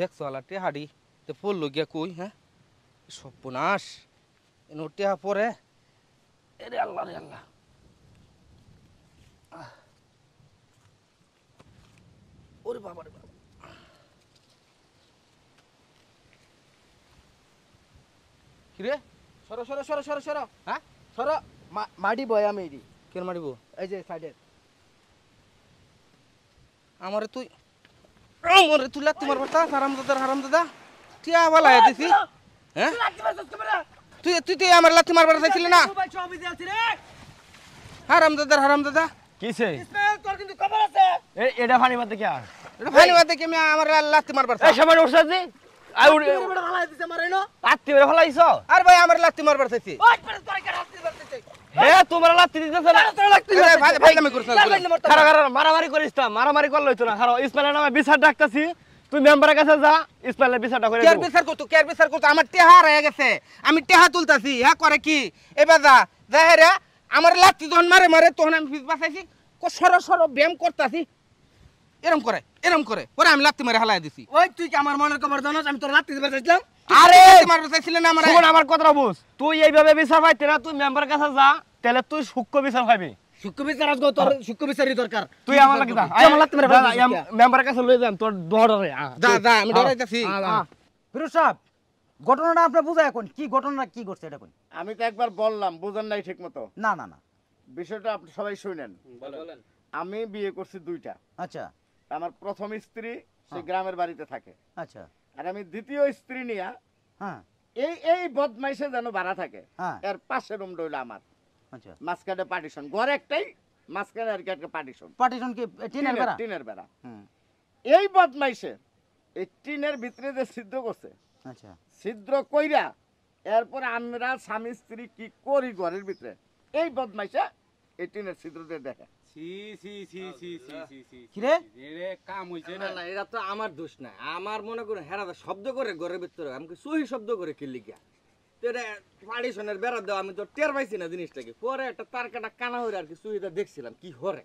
देख वाला टेहाड़ी तो फूल लग गया कोई है सपनाश इन टेहा पड़े अरे মরে তুলা তোমার বার্তা হারাম দাদা হারাম দাদা তুই আবার লাগাই দিছি হ্যাঁ তুই তুই তুই আমার লাথি মারবার চাইছিলি না হারাম দাদা হারাম দাদা কিসে তোর কিন্তু খবর আছে এটা ফানি মারতে কি আর এটা ফানি মারতে কি আমার লাথি মারবার এই সময় উঠছ দি আর ভাই আমার লাথি মারবার চাইছি তুই গেছে আমি টেহা তুলতাছি হ্যাঁ করে কি এবার যা যা রে আমার লাত্তি যখন মারে মারে তখন আমি বাঁচাইছি সর সর ব্যায়াম করতাছি এরম করে এরম করে ওরা আমি লাত্তি মারে হালাই দিছি ওই তুই কি আমার মনের খবর জানো আমি তোর লাত্তি বাঁচাইছিলাম আরে তোমার না আমার আমার কথা তুই এইভাবে বিচার পাইতে না তুই মেম্বার কাছে যা তাহলে তুই সূক্ষ্ম বিচার আমি বুঝা এখন কি ঘটনাটা কি এটা আমি তো একবার বললাম বুঝেন নাই ঠিক মতো না না না বিষয়টা আপনি সবাই শুনেন বলেন আমি বিয়ে করছি দুইটা আচ্ছা আমার প্রথম স্ত্রী সে হ্যাঁ। গ্রামের বাড়িতে থাকে আচ্ছা আর আমি দ্বিতীয় স্ত্রী নিয়া হ্যাঁ। এই এই বদমাইশে যেন ভাড়া থাকে হ্যাঁ। এর পাশে রুম রইল আমার আচ্ছা মাঝখানে পার্টিশন ঘর একটাই মাঝখানে আর কি একটা পার্টিশন পার্টিশন কি টিনের বেড়া টিনের বেড়া এই বদমাইশে এই টিনের ভিতরে যে সিদ্ধ করছে আচ্ছা ছিদ্র কইরা এরপর আমরা স্বামী স্ত্রী কি করি ঘরের ভিতরে এই বদমাইশা এই টিনের ছিদ্র না করে আমি একটা তার কাটা কানা হয়ে আর কি দেখছিলাম কি হরে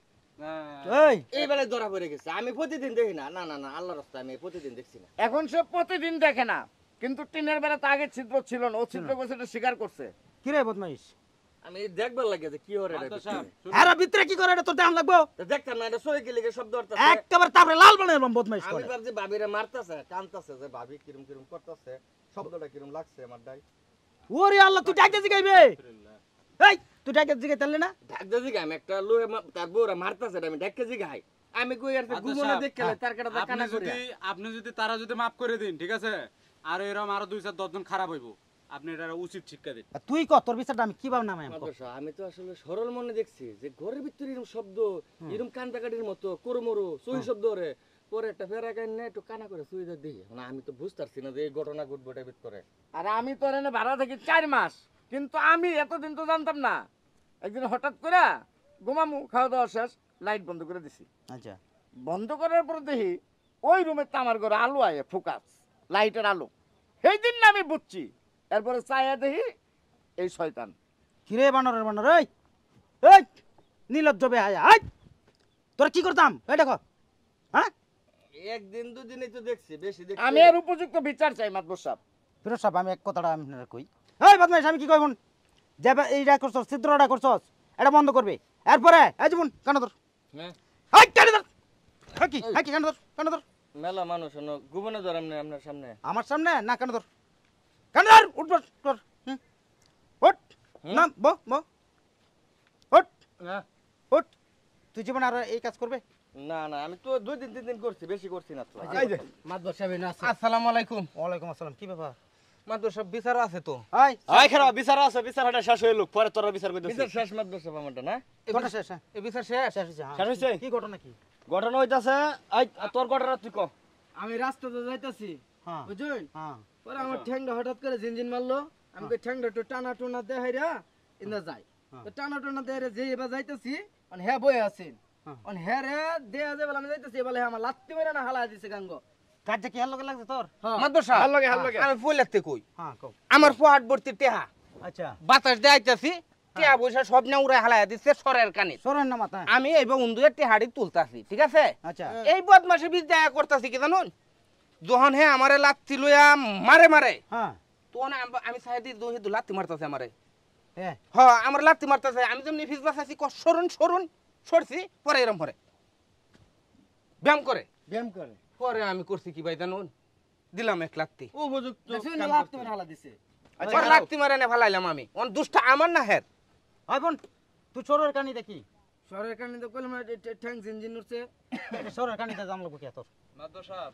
এইবেলায় ধরা পড়ে গেছে আমি প্রতিদিন দেখি না না না না আল্লাহ রাস্তা আমি প্রতিদিন দেখছি না এখন সে প্রতিদিন দেখে না কিন্তু টিনের বেড়া তো আগে ছিদ্র ছিল না ও ছিদ্র করছে এটা স্বীকার করছে কিরে বদমাইশ আমি দেখবার লাগে যে কি হরে হ্যাঁ, এরা ভিতরে কি করে এটা তোর দাম লাগবো দেখতাম না এটা সই গেলে শব্দ অর্থাৎ একবার তারপরে লাল বানাই বদমাইশ বদমাইশ আমি ভাবছি ভাবিরে মারতাছে টানতাছে যে ভাবি কিরম কিরম করতাছে শব্দটা কিরম লাগছে আমার দাই ওরে আল্লাহ তুই ডাকতে জিগাইবে এই তুই ডাকতে জিগাই তাহলে না ডাকতে জিগাই আমি একটা লোয়ে তার বউরা মারতাছে আমি ডাকতে জিগাই আমি কই আর গুমনা দেখে তার কাটা কানা করে আপনি যদি তারা যদি মাফ করে দিন ঠিক আছে আর এরকম আরো দুই চার দশজন খারাপ হইবো তুই আমি তো আসলে মানে না যে এই ঘটনা আর আমি তো ভাড়া থাকি চার মাস কিন্তু আমি এতদিন তো জানতাম না একদিন হঠাৎ করে ঘুমামু খাওয়া দাওয়া শেষ লাইট বন্ধ করে দিছি আচ্ছা বন্ধ করার পর দেখি ওই রুমে তো আমার ঘরে আলো আয়ে ফোকাস লাইটের আলো সেই দিন না আমি বুঝছি এরপরে চায়া দেখি এই শয়তান কিরে বানরের বানর এই এই নীলজ্জ বেহায়া আই তোরা কি করতাম এই দেখো হ্যাঁ একদিন দুদিনই তো দেখছি বেশি দেখছি আমি আর উপযুক্ত বিচার চাই মাতবর সাহেব ফিরোজ সাহেব আমি এক কথাটা আমি কই এই বদমাইশ আমি কি কইবন যে এইটা করছস চিত্রটা করছো এটা বন্ধ করবে এরপরে এই যেমন কেন ধর হ্যাঁ এই কেন ধর কি কি কেন ধর কেন ধর মেলা মানুষ গুবনে ধর আমি আপনার সামনে আমার সামনে না কেন ধর কেন আর উঠ বস তোর না ব ব ওঠ ওঠ তুই জীবন আর এই কাজ করবে না না আমি তো দুই দিন তিন দিন করছি বেশি করছি না তো মাদবর সাহেব আসসালামু আলাইকুম ওয়ালাইকুম আসসালাম কি ব্যাপার মাদবর সাহেব বিচার আছে তো আই আই খারাপ বিচার আছে বিচারটা শেষ হইল পরে তোরা বিচার করতে বিচার শেষ মাদবর সাহেব আমারটা না তোরা শেষ হ্যাঁ। এই বিচার শেষ শেষ হইছে হ্যাঁ। কি ঘটনা কি ঘটনা হইতাছে আই তোর ঘটনা তুই ক আমি রাস্তাতে যাইতাছি হ্যাঁ বুঝুন হ্যাঁ আমার আচ্ছা। ঠ্যাংটা হঠাৎ করে মারলো আমি হ্যাঁ। ঠ্যাংটা একটু টানা টুনা দেহাইরা ইন্দা যাই হ্যাঁ। টানা যে এবার যাইতেছি হ্যাঁ বয়ে হ্যাঁ রে দেয়া আমি যাইতেছি আমার লাত্তি মেরে না হালা দিছে গাঙ্গ কাজটা কি লাগছে তোর হ্যাঁ। মাদ্রাসা আমি ফুল লাগতে কই আমার পোহাট ভর্তি টেহা আচ্ছা বাতাস দেয়াইতাছি টিয়া পয়সা সব না উড়ে হালাইয়া দিচ্ছে সরের কানে সরের না মাথায় আমি এই বন্ধুদের টিহাড়ি তুলতাছি ঠিক আছে আচ্ছা এই বদমাসে দেখা করতেছি কি জানুন যখন হে আমার লাত্তি লইয়া মারে মারে হ্যাঁ তখন আমি সাহেদি দুই লাত্তি মারতেছে আমারে হ্যাঁ হ্যাঁ আমার লাত্তি মারতাছে আমি যেমনি ফিজবা চাইছি সরুন সরুন সরছি পরে এরম পরে ব্যায়াম করে ব্যায়াম করে পরে আমি করছি কি ভাই জানুন দিলাম এক লাত্তি উপযুক্ত লাত্তি মারা হালা দিছে আচ্ছা লাত্তি মারে না ফালাইলাম আমি অন দুষ্ট আমার না হের হয় বোন তুই চোরের কানি দেখি চোরের কানি তো কলমা ঠ্যাং জিনজিন উঠছে চোরের কানিতে জামলো কি তোর না তো সাহেব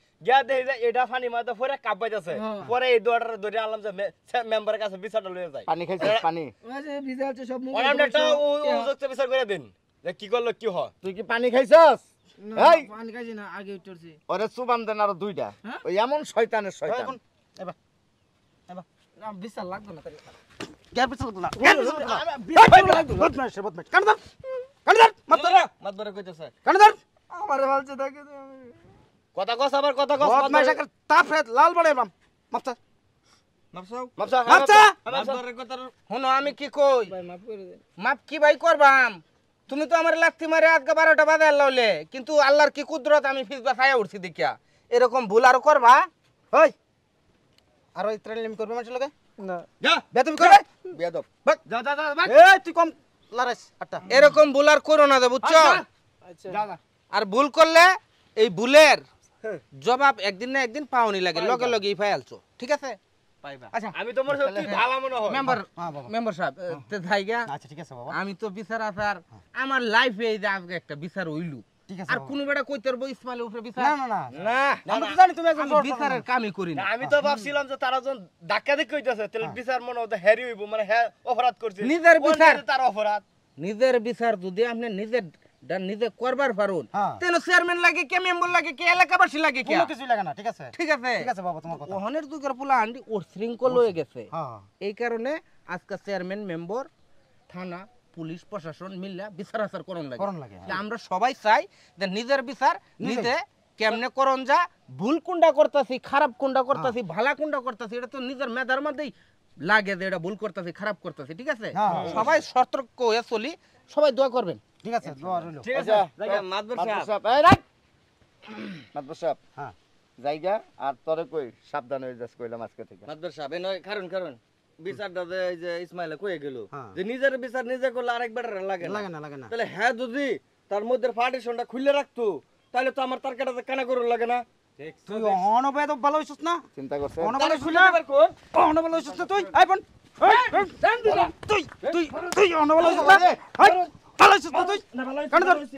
গিয়া দেখি যে এটা পানি মারতে পরে কাপ হ্যাঁ। পরে এই দৌড়াটা ধরে যে কাছে লয়ে যায় পানি খাইছে পানি সব মুখ ও করে দিন যে কি করলো কি হ তুই কি পানি খাইছস এই পানি না আগে উঠছি ওরে সুবান দেন আর দুইটা হ্যাঁ? ওই এমন শয়তানের শয়তান এবা এবা না লাগবে না তাই লাগবে না লাগবে না বদমাশ বদমাশ কানদার কানদার কইতাছে কানদার আমারে দেখে কথা কস আবার কথা কস কথা মাইশা কর তাফরেত লাল বড়ে মাম মাপসা আমি কি কই মাপ কি ভাই করবাম তুমি তো আমার লাথি মারে আজকে বারোটা বাজে লাউলে কিন্তু আল্লাহর কি কুদরত আমি ফিস ছায়া উঠছি দেখিয়া এরকম ভুল আর করবা হই আর ওই ট্রেন করবে মানুষের লোকে না বেতন করবে বেদব যা যা যা এই তুই কম লারাস আটা এরকম ভুল আর করো না বুঝছো আচ্ছা আর ভুল করলে এই ভুলের জবাব একদিন না একদিন পাওনি লাগে লগে লগে ইফাই আলছো ঠিক আছে আচ্ছা, আমি হ্যাঁ, হ্যাঁ। আচ্ছা, ঠিক আছে তো বিচার হ্যাঁ। আমার এই যে একটা বিচার হইলু আর কোন বেটা ইসমাইলের উপরে না জানি তুমি বিচারের কামই করি না আমি তো ভাবছিলাম যে তারা জন ধাক্কা দিক কইতাছে তাহলে বিচার মনে হতো হ্যারি হইব মানে অপরাধ করছে নিজের বিচার তার অপরাধ নিজের বিচার যদি আপনি নিজের নিজে করবার পারুন তেন চেয়ারম্যান লাগে কে মেম্বার লাগে কে এলাকাবাসী লাগে কে কিছু লাগে না ঠিক আছে ঠিক আছে ঠিক আছে বাবা তোমার কথা ওহনের পোলা আন্ডি হয়ে গেছে হ্যাঁ, হ্যাঁ। এই কারণে আজকে চেয়ারম্যান মেম্বার থানা পুলিশ প্রশাসন বিচার আচার করণ লাগে করণ লাগে হ্যাঁ। আমরা সবাই চাই যে নিজের বিচার নিজে কেমনে করণ যা ভুল কুন্ডা করতেছি খারাপ কুন্ডা করতেছি ভালা কুন্ডা করতেছি এটা তো নিজের মেধার মধ্যেই লাগে যে এটা ভুল করতেছি খারাপ করতেছি ঠিক আছে সবাই সতর্ক হয়ে চলি সবাই দোয়া করবেন ঠিক আছে দোয়া রইল আচ্ছা, সাহেব হ্যাঁ। জায়গা আর তরে কই সাবধান হয়ে যাস কইলাম আজকে থেকে সাহেব এই নয় কারণ কারণ এই যে ইসমাইলে কয়ে গেল হ্যাঁ। যে নিজের বিচার নিজে করলে আরেকবার লাগে লাগে না লাগে না তাহলে হ্যাঁ যদি তার মধ্যে পার্টিশনটা খুলে রাখতো তাহলে তো আমার তার কাটাতে কানা করুন লাগে না তুই অনবে তো ভালো হইছিস না চিন্তা করছিস অনবে খুলে এবার অনবে হইছিস তুই তুই তুই তুই অনবে হইছিস না ভালো আছিস তুই না ভালো